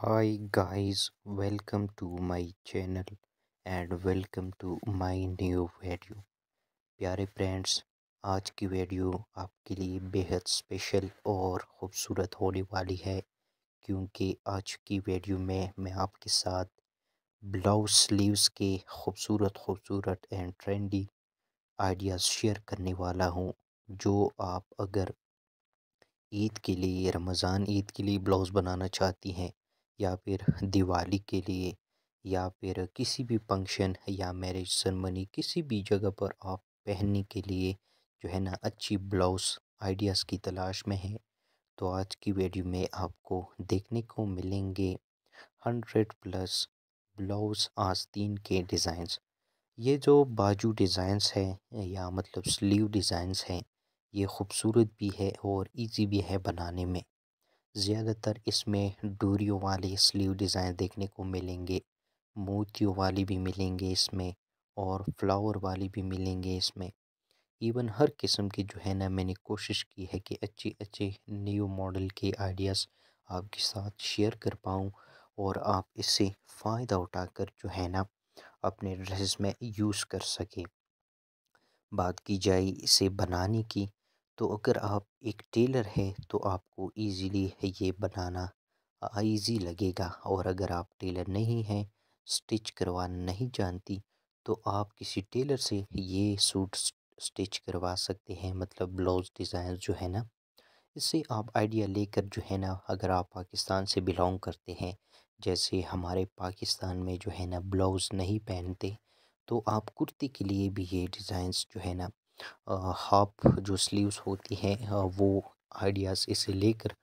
hi guys welcome to my channel and welcome to my new video प्यारे friends आज की video आपके लिए बेहद स्पेशल और ख़ूबसूरत होने वाली है क्योंकि आज की वीडियो में मैं आपके साथ ब्लाउज स्लीव्स के ख़ूबसूरत ख़ूबसूरत एंड ट्रेंडी आइडियाज़ शेयर करने वाला हूँ जो आप अगर ईद के लिए रमज़ान ईद के लिए ब्लाउज़ बनाना चाहती हैं या फिर दिवाली के लिए या फिर किसी भी फंक्शन या मैरिज सेरेमनी किसी भी जगह पर आप पहनने के लिए जो है ना अच्छी ब्लाउज़ आइडियाज़ की तलाश में है तो आज की वीडियो में आपको देखने को मिलेंगे हंड्रेड प्लस ब्लाउज आस्तीन के डिज़ाइंस ये जो बाजू डिज़ाइंस हैं या मतलब स्लीव डिज़ाइंस हैं ये खूबसूरत भी है और इजी भी है बनाने में ज़्यादातर इसमें डोरियों वाले स्लीव डिज़ाइन देखने को मिलेंगे मोतियों वाली भी मिलेंगे इसमें और फ्लावर वाली भी मिलेंगे इसमें इवन हर किस्म की जो है ना मैंने कोशिश की है कि अच्छे अच्छे न्यू मॉडल के आइडियाज़ आपके साथ शेयर कर पाऊँ और आप इससे फ़ायदा उठाकर जो है ना अपने ड्रेस में यूज़ कर सकें बात की जाए इसे बनाने की तो अगर आप एक टेलर हैं तो आपको ईज़िली ये बनाना ईज़ी लगेगा और अगर आप टेलर नहीं हैं स्टिच करवाना नहीं जानती तो आप किसी टेलर से ये सूट स्टिच करवा सकते हैं मतलब ब्लाउज़ डिज़ाइन जो है ना इससे आप आइडिया लेकर जो है ना अगर आप पाकिस्तान से बिलोंग करते हैं जैसे हमारे पाकिस्तान में जो है ना ब्लाउज़ नहीं पहनते तो आप कुर्ती के लिए भी ये डिज़ाइंस जो है ना हाफ जो स्लीव्स होती हैं वो आइडियाज़ इसे लेकर